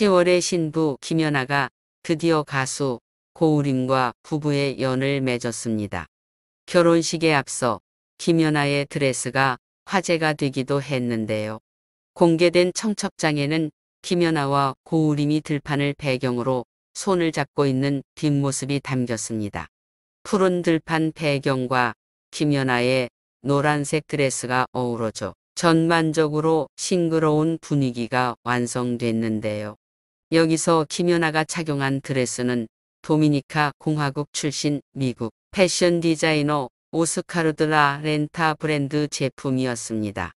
10월에 신부 김연아가 드디어 가수 고우림과 부부의 연을 맺었습니다. 결혼식에 앞서 김연아의 드레스가 화제가 되기도 했는데요. 공개된 청첩장에는 김연아와 고우림이 들판을 배경으로 손을 잡고 있는 뒷모습이 담겼습니다. 푸른 들판 배경과 김연아의 노란색 드레스가 어우러져 전반적으로 싱그러운 분위기가 완성됐는데요. 여기서 김연아가 착용한 드레스는 도미니카 공화국 출신 미국 패션 디자이너 오스카르드라 렌타 브랜드 제품이었습니다.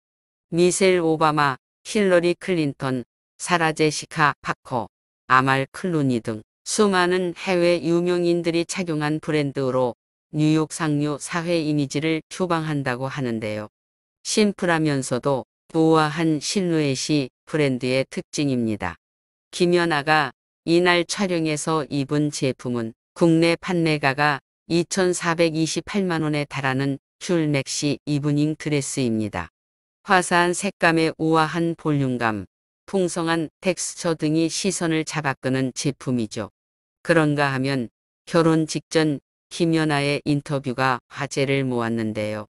미셀 오바마, 힐러리 클린턴, 사라 제시카 파커, 아말 클루니 등 수많은 해외 유명인들이 착용한 브랜드로 뉴욕 상류 사회 이미지를 표방한다고 하는데요. 심플하면서도 우아한 실루엣이 브랜드의 특징입니다. 김연아가 이날 촬영에서 입은 제품은 국내 판매가가 2,428만원에 달하는 줄맥시 이브닝 드레스입니다. 화사한 색감에 우아한 볼륨감, 풍성한 텍스처 등이 시선을 잡아끄는 제품이죠. 그런가 하면 결혼 직전 김연아의 인터뷰가 화제를 모았는데요.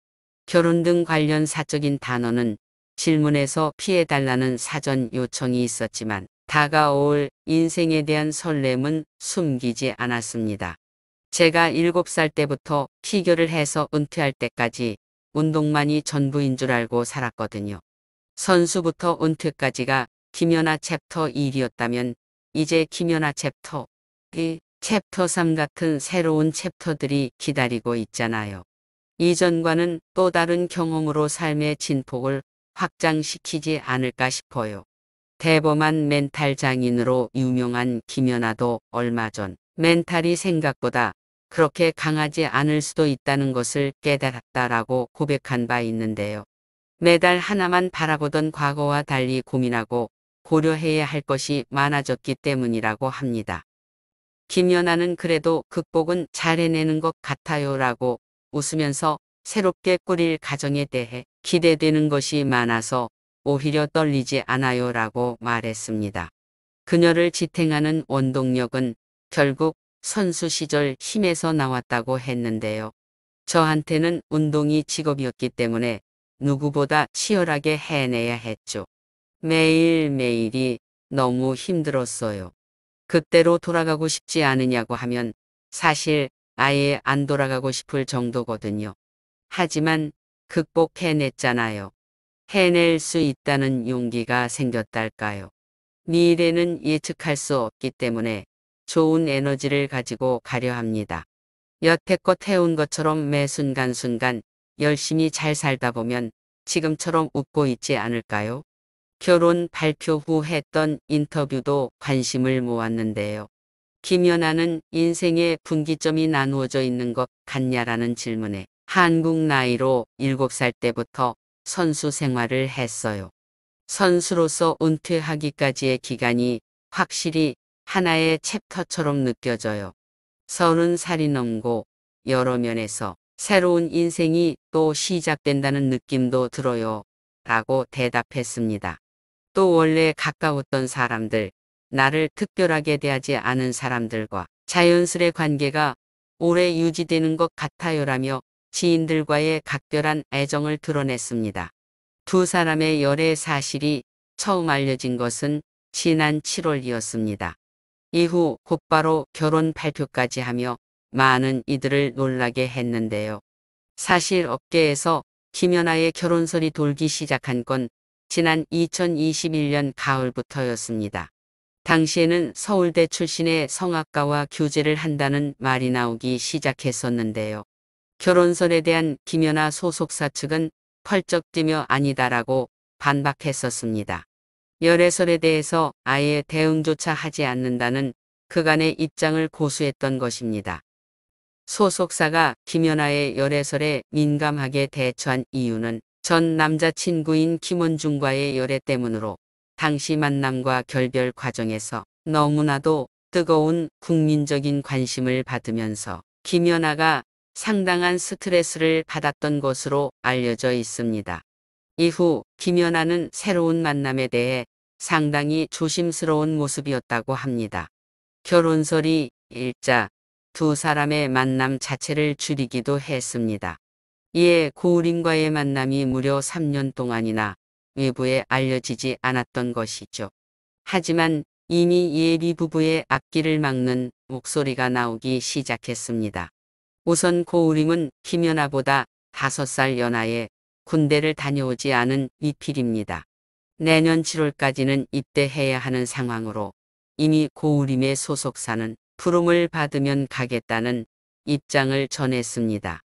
결혼 등 관련 사적인 단어는 질문에서 피해달라는 사전 요청이 있었지만 다가올 인생에 대한 설렘은 숨기지 않았습니다. 제가 7살 때부터 피교를 해서 은퇴할 때까지 운동만이 전부인 줄 알고 살았거든요. 선수부터 은퇴까지가 김연아 챕터 1이었다면 이제 김연아 챕터 2, 챕터 3 같은 새로운 챕터들이 기다리고 있잖아요. 이전과는 또 다른 경험으로 삶의 진폭을 확장시키지 않을까 싶어요. 대범한 멘탈 장인으로 유명한 김연아도 얼마 전 멘탈이 생각보다 그렇게 강하지 않을 수도 있다는 것을 깨달았다라고 고백한 바 있는데요. 매달 하나만 바라보던 과거와 달리 고민하고 고려해야 할 것이 많아졌기 때문이라고 합니다. 김연아는 그래도 극복은 잘 해내는 것 같아요 라고 웃으면서 새롭게 꾸릴 가정에 대해 기대되는 것이 많아서 오히려 떨리지 않아요 라고 말했습니다. 그녀를 지탱하는 원동력은 결국 선수 시절 힘에서 나왔다고 했는데요. 저한테는 운동이 직업이었기 때문에 누구보다 치열하게 해내야 했죠. 매일매일이 너무 힘들었어요. 그때로 돌아가고 싶지 않으냐고 하면 사실 아예 안 돌아가고 싶을 정도거든요. 하지만 극복해냈잖아요. 해낼 수 있다는 용기가 생겼달까요. 미래는 예측할 수 없기 때문에 좋은 에너지를 가지고 가려 합니다. 여태껏 해온 것처럼 매 순간순간 열심히 잘 살다 보면 지금처럼 웃고 있지 않을까요? 결혼 발표 후 했던 인터뷰도 관심을 모았는데요. 김연아는 인생의 분기점이 나누어져 있는 것 같냐라는 질문에 한국 나이로 7살 때부터 선수 생활을 했어요. 선수로서 은퇴하기까지의 기간이 확실히 하나의 챕터처럼 느껴져요. 서른 살이 넘고 여러 면에서 새로운 인생이 또 시작된다는 느낌도 들어요. 라고 대답했습니다. 또 원래 가까웠던 사람들, 나를 특별하게 대하지 않은 사람들과 자연스레 관계가 오래 유지되는 것 같아요라며 지인들과의 각별한 애정을 드러냈습니다. 두 사람의 열애 사실이 처음 알려진 것은 지난 7월이었습니다. 이후 곧바로 결혼 발표까지 하며 많은 이들을 놀라게 했는데요. 사실 업계에서 김연아의 결혼설이 돌기 시작한 건 지난 2021년 가을부터였습니다. 당시에는 서울대 출신의 성악가와 교제를 한다는 말이 나오기 시작했었는데요. 결혼설에 대한 김연아 소속사 측은 펄쩍 뛰며 아니다라고 반박했었습니다. 열애설에 대해서 아예 대응조차 하지 않는다는 그간의 입장을 고수했던 것입니다. 소속사가 김연아의 열애설에 민감하게 대처한 이유는 전 남자친구인 김원중과의 열애 때문으로 당시 만남과 결별 과정에서 너무나도 뜨거운 국민적인 관심을 받으면서 김연아가 상당한 스트레스를 받았던 것으로 알려져 있습니다. 이후 김연아는 새로운 만남에 대해 상당히 조심스러운 모습이었다고 합니다. 결혼설이 일자 두 사람의 만남 자체를 줄이기도 했습니다. 이에 고우림과의 만남이 무려 3년 동안이나 외부에 알려지지 않았던 것이죠. 하지만 이미 예비 부부의 악기를 막는 목소리가 나오기 시작했습니다. 우선 고우림은 김연아보다 5살 연하에 군대를 다녀오지 않은 미필입니다. 내년 7월까지는 입대해야 하는 상황으로 이미 고우림의 소속사는 부름을 받으면 가겠다는 입장을 전했습니다.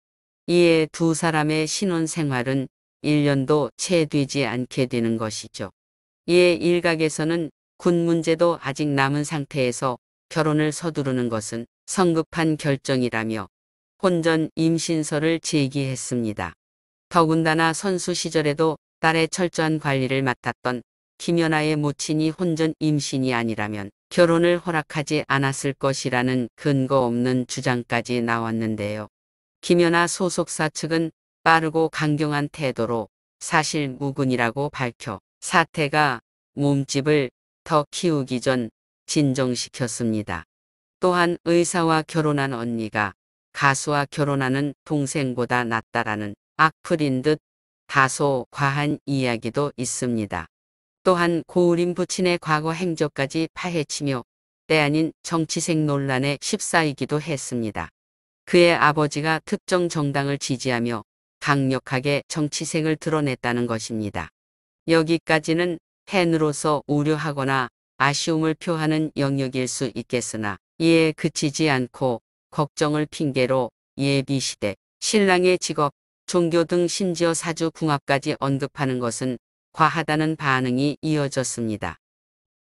이에 두 사람의 신혼생활은 1년도 채 되지 않게 되는 것이죠. 이에 일각에서는 군 문제도 아직 남은 상태에서 결혼을 서두르는 것은 성급한 결정이라며 혼전 임신서를 제기했습니다. 더군다나 선수 시절에도 딸의 철저한 관리를 맡았던 김연아의 모친이 혼전 임신이 아니라면 결혼을 허락하지 않았을 것이라는 근거 없는 주장까지 나왔는데요. 김연아 소속사 측은 빠르고 강경한 태도로 사실 무근이라고 밝혀 사태가 몸집을 더 키우기 전 진정시켰습니다. 또한 의사와 결혼한 언니가 가수와 결혼하는 동생보다 낫다라는 악플인 듯 다소 과한 이야기도 있습니다. 또한 고우림 부친의 과거 행적까지 파헤치며 때 아닌 정치색 논란에 휩싸이기도 했습니다. 그의 아버지가 특정 정당을 지지하며 강력하게 정치색을 드러냈다는 것입니다. 여기까지는 팬으로서 우려하거나 아쉬움을 표하는 영역일 수 있겠으나 이에 그치지 않고 걱정을 핑계로 예비시대, 신랑의 직업, 종교 등 심지어 사주 궁합까지 언급하는 것은 과하다는 반응이 이어졌습니다.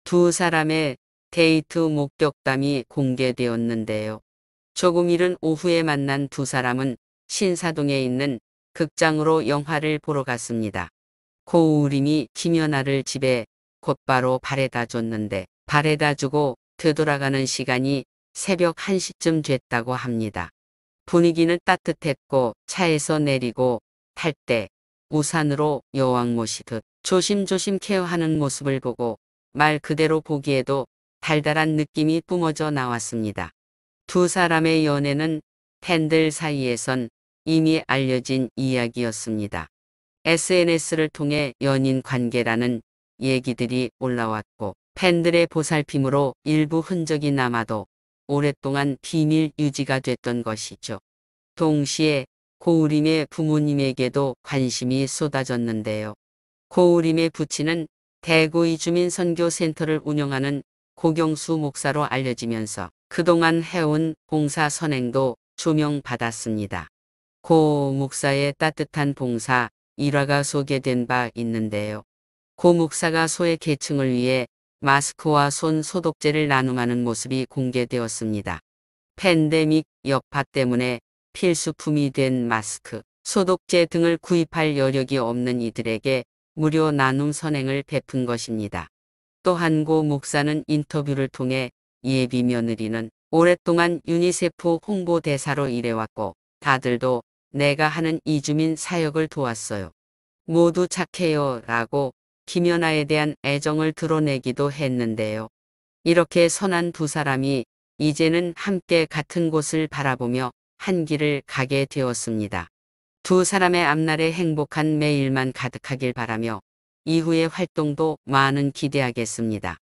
두 사람의 데이트 목격담이 공개되었는데요. 조금 이른 오후에 만난 두 사람은 신사동에 있는 극장으로 영화를 보러 갔습니다. 고우림이 김연아를 집에 곧바로 바래다 줬는데 바래다 주고 되돌아가는 시간이 새벽 1시쯤 됐다고 합니다. 분위기는 따뜻했고 차에서 내리고 탈 때 우산으로 여왕 모시듯 조심조심 케어하는 모습을 보고 말 그대로 보기에도 달달한 느낌이 뿜어져 나왔습니다. 두 사람의 연애는 팬들 사이에선 이미 알려진 이야기였습니다. SNS를 통해 연인 관계라는 얘기들이 올라왔고 팬들의 보살핌으로 일부 흔적이 남아도 오랫동안 비밀 유지가 됐던 것이죠. 동시에 고우림의 부모님에게도 관심이 쏟아졌는데요. 고우림의 부친은 대구 이주민 선교센터를 운영하는 고경수 목사로 알려지면서 그동안 해온 봉사 선행도 조명받았습니다. 고 목사의 따뜻한 봉사 일화가 소개된 바 있는데요. 고 목사가 소외 계층을 위해 마스크와 손 소독제를 나눔하는 모습이 공개되었습니다. 팬데믹 여파 때문에 필수품이 된 마스크, 소독제 등을 구입할 여력이 없는 이들에게 무료 나눔 선행을 베푼 것입니다. 또한 고 목사는 인터뷰를 통해 예비 며느리는 오랫동안 유니세프 홍보대사로 일해왔고 다들도 내가 하는 이주민 사역을 도왔어요. 모두 착해요 라고 김연아에 대한 애정을 드러내기도 했는데요. 이렇게 선한 두 사람이 이제는 함께 같은 곳을 바라보며 한 길을 가게 되었습니다. 두 사람의 앞날에 행복한 매일만 가득하길 바라며 이후의 활동도 많은 기대하겠습니다.